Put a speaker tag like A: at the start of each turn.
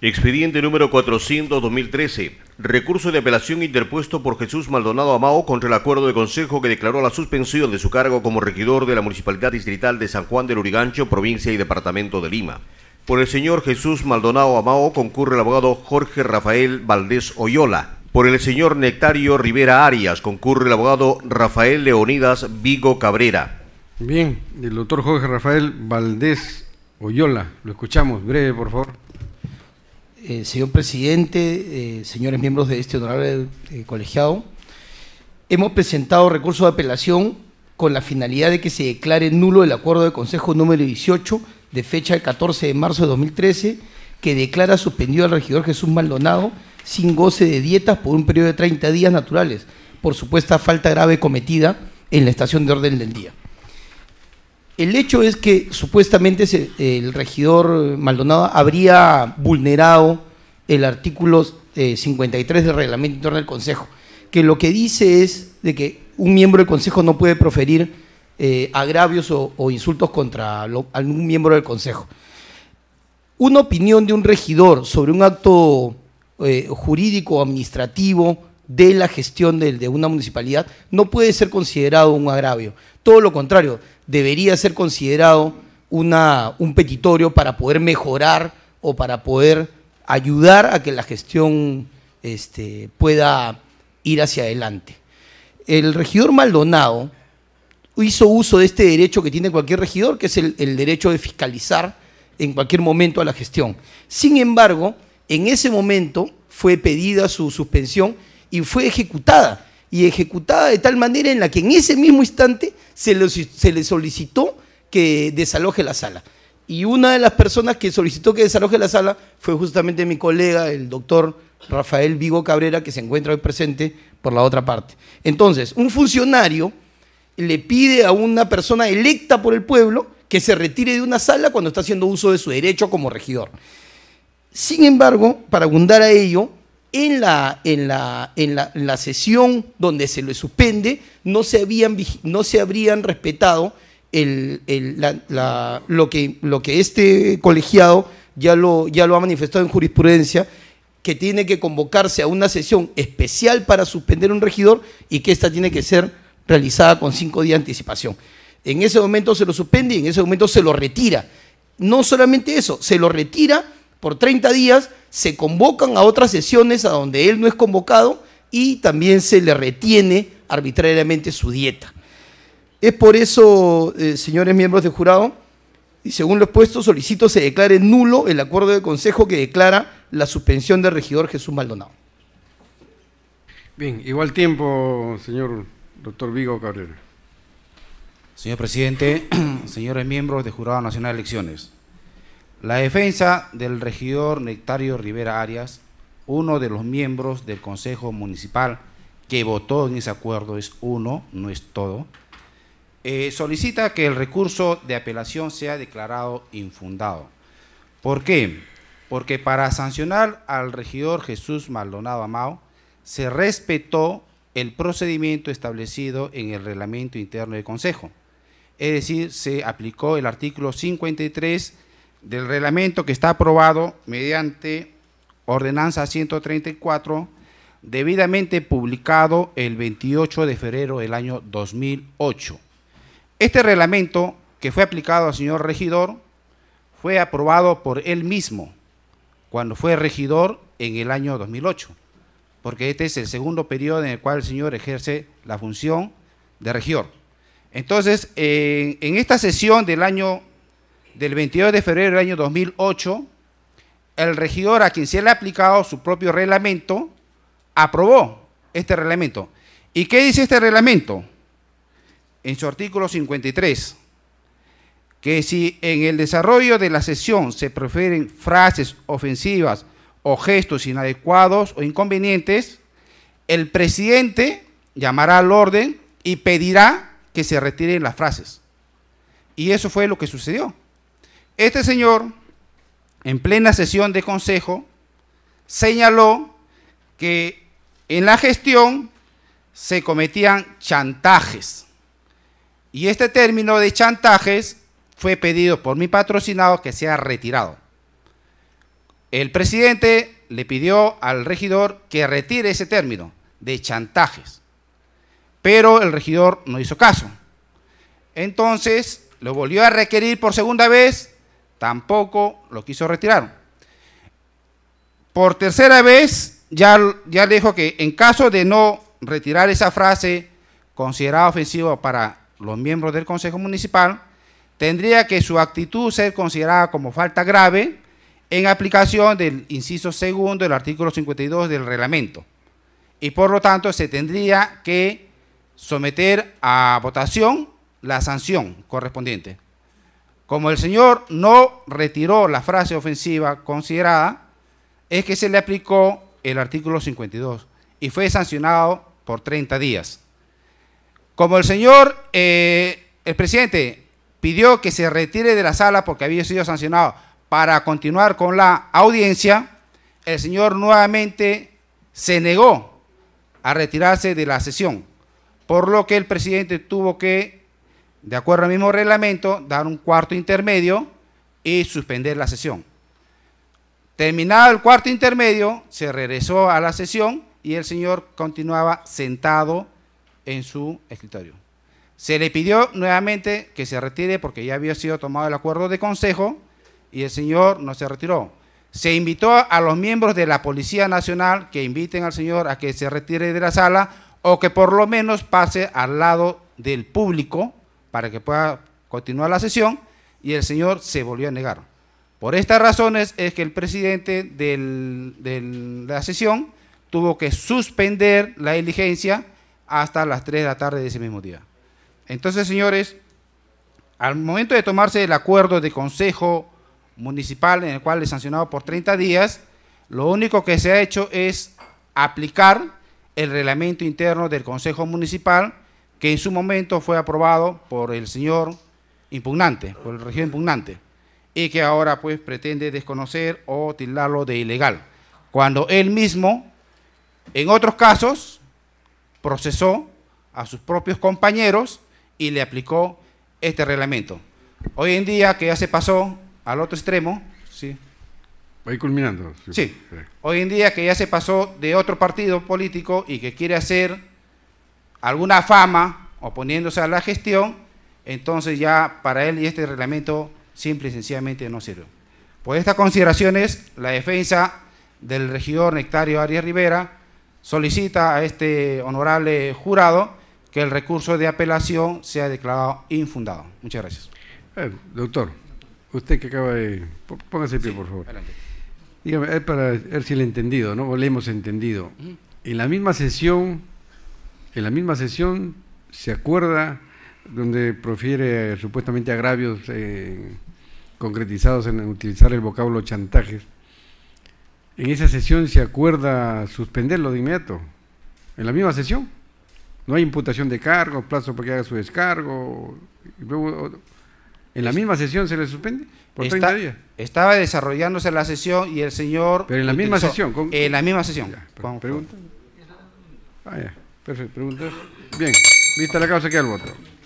A: Expediente número 400-2013. Recurso de apelación interpuesto por Jesús Maldonado Amao contra el acuerdo de consejo que declaró la suspensión de su cargo como regidor de la Municipalidad Distrital de San Juan del Urigancho, provincia y departamento de Lima. Por el señor Jesús Maldonado Amao concurre el abogado Jorge Rafael Valdés Oyola. Por el señor Nectario Rivera Arias concurre el abogado Rafael Leonidas Vigo Cabrera. Bien, el doctor Jorge Rafael Valdés Oyola, lo escuchamos, breve por favor. Eh, señor presidente, eh, señores miembros de este honorable eh, colegiado, hemos presentado recurso de apelación con la finalidad de que se declare nulo el acuerdo de Consejo número 18 de fecha del 14 de marzo de 2013 que declara suspendido al regidor Jesús Maldonado sin goce de dietas por un periodo de 30 días naturales por supuesta falta grave cometida en la estación de orden del día. El hecho es que supuestamente el regidor Maldonado habría vulnerado el artículo 53 eh, del reglamento interno del Consejo, que lo que dice es de que un miembro del Consejo no puede proferir eh, agravios o, insultos contra algún miembro del Consejo. Una opinión de un regidor sobre un acto eh, jurídico o administrativo de la gestión de, de una municipalidad no puede ser considerado un agravio. Todo lo contrario, debería ser considerado una, un petitorio para poder mejorar o para poder ayudar a que la gestión este, pueda ir hacia adelante. El regidor Maldonado hizo uso de este derecho que tiene cualquier regidor, que es el, derecho de fiscalizar en cualquier momento a la gestión. Sin embargo, en ese momento fue pedida su suspensión y fue ejecutada. Y ejecutada de tal manera en la que en ese mismo instante se le, se le solicitó que desaloje la sala. Y una de las personas que solicitó que desaloje la sala fue justamente mi colega, el doctor Rafael Vigo Cabrera, que se encuentra hoy presente por la otra parte. Entonces, un funcionario le pide a una persona electa por el pueblo que se retire de una sala cuando está haciendo uso de su derecho como regidor. Sin embargo, para abundar a ello, en la, en la, en la, sesión donde se le suspende, no se, habían, no se habrían respetado el, lo, que, este colegiado ya lo, ha manifestado en jurisprudencia, que tiene que convocarse a una sesión especial para suspender un regidor y que esta tiene que ser realizada con cinco días de anticipación. En ese momento se lo suspende y en ese momento se lo retira. No solamente eso, se lo retira por 30 días, se convocan a otras sesiones a donde él no es convocado y también se le retiene arbitrariamente su dieta. Es por eso, eh, señores miembros del jurado, y según lo puestos, solicito se declare nulo el acuerdo de consejo que declara la suspensión del regidor Jesús Maldonado. Bien, igual tiempo, señor doctor Vigo Cabrera. Señor presidente,
B: señores miembros del Jurado Nacional de Elecciones. La defensa del regidor Nectario Rivera Arias, uno de los miembros del Consejo Municipal que votó en ese acuerdo, es uno, no es todo eh, solicita que el recurso de apelación sea declarado infundado. ¿Por qué? Porque para sancionar al regidor Jesús Maldonado Amado, se respetó el procedimiento establecido en el reglamento interno del Consejo. Es decir, se aplicó el artículo 53 del reglamento que está aprobado mediante ordenanza 134, debidamente publicado el 28 de febrero del año 2008. Este reglamento que fue aplicado al señor regidor fue aprobado por él mismo cuando fue regidor en el año 2008, porque este es el segundo periodo en el cual el señor ejerce la función de regidor. Entonces, en esta sesión del año del 22 de febrero del año 2008, el regidor a quien se le ha aplicado su propio reglamento aprobó este reglamento. ¿Y qué dice este reglamento? en su artículo 53, que si en el desarrollo de la sesión se prefieren frases ofensivas o gestos inadecuados o inconvenientes, el presidente llamará al orden y pedirá que se retiren las frases. Y eso fue lo que sucedió. Este señor, en plena sesión de consejo, señaló que en la gestión se cometían chantajes y este término de chantajes fue pedido por mi patrocinado que sea retirado. El presidente le pidió al regidor que retire ese término de chantajes, pero el regidor no hizo caso. Entonces lo volvió a requerir por segunda vez, tampoco lo quiso retirar. Por tercera vez ya, ya dijo que en caso de no retirar esa frase considerada ofensiva para los miembros del Consejo Municipal, tendría que su actitud ser considerada como falta grave en aplicación del inciso segundo del artículo 52 del reglamento. Y por lo tanto se tendría que someter a votación la sanción correspondiente. Como el señor no retiró la frase ofensiva considerada, es que se le aplicó el artículo 52 y fue sancionado por 30 días. Como el señor, eh, el presidente, pidió que se retire de la sala porque había sido sancionado para continuar con la audiencia, el señor nuevamente se negó a retirarse de la sesión, por lo que el presidente tuvo que, de acuerdo al mismo reglamento, dar un cuarto intermedio y suspender la sesión. Terminado el cuarto intermedio, se regresó a la sesión y el señor continuaba sentado en su escritorio. Se le pidió nuevamente que se retire porque ya había sido tomado el acuerdo de consejo y el señor no se retiró. Se invitó a los miembros de la Policía Nacional que inviten al señor a que se retire de la sala o que por lo menos pase al lado del público para que pueda continuar la sesión y el señor se volvió a negar. Por estas razones es que el presidente de la sesión tuvo que suspender la diligencia hasta las 3 de la tarde de ese mismo día. Entonces, señores, al momento de tomarse el acuerdo de consejo municipal en el cual es sancionado por 30 días, lo único que se ha hecho es aplicar el reglamento interno del consejo municipal que en su momento fue aprobado por el señor impugnante, por el regidor impugnante, y que ahora pues pretende desconocer o tildarlo de ilegal, cuando él mismo, en otros casos, procesó a sus propios compañeros y le aplicó este reglamento. Hoy en día que ya se pasó al otro extremo, sí.
A: culminando. Sí.
B: Hoy en día que ya se pasó de otro partido político y que quiere hacer alguna fama oponiéndose a la gestión, entonces ya para él y este reglamento simple y sencillamente no sirve. Por estas consideraciones, la defensa del regidor Nectario Arias Rivera solicita a este honorable jurado que el recurso de apelación sea declarado infundado. Muchas gracias.
A: Eh, doctor, usted que acaba de... Póngase el pie, por favor. Dígame, es para ver si le he entendido, ¿no? O le hemos entendido. En la misma sesión, en la misma sesión, se acuerda donde profiere supuestamente agravios eh, concretizados en utilizar el vocablo chantajes en esa sesión se acuerda suspenderlo de inmediato, en la misma sesión. No hay imputación de cargos, plazo para que haga su descargo.
B: en la misma sesión se le suspende por Estaba desarrollándose la sesión y el señor. Pero en la misma sesión. Con, en la misma sesión. pregunta. Ah, ya. Perfecto, pregunta. Bien, vista la causa, que el voto.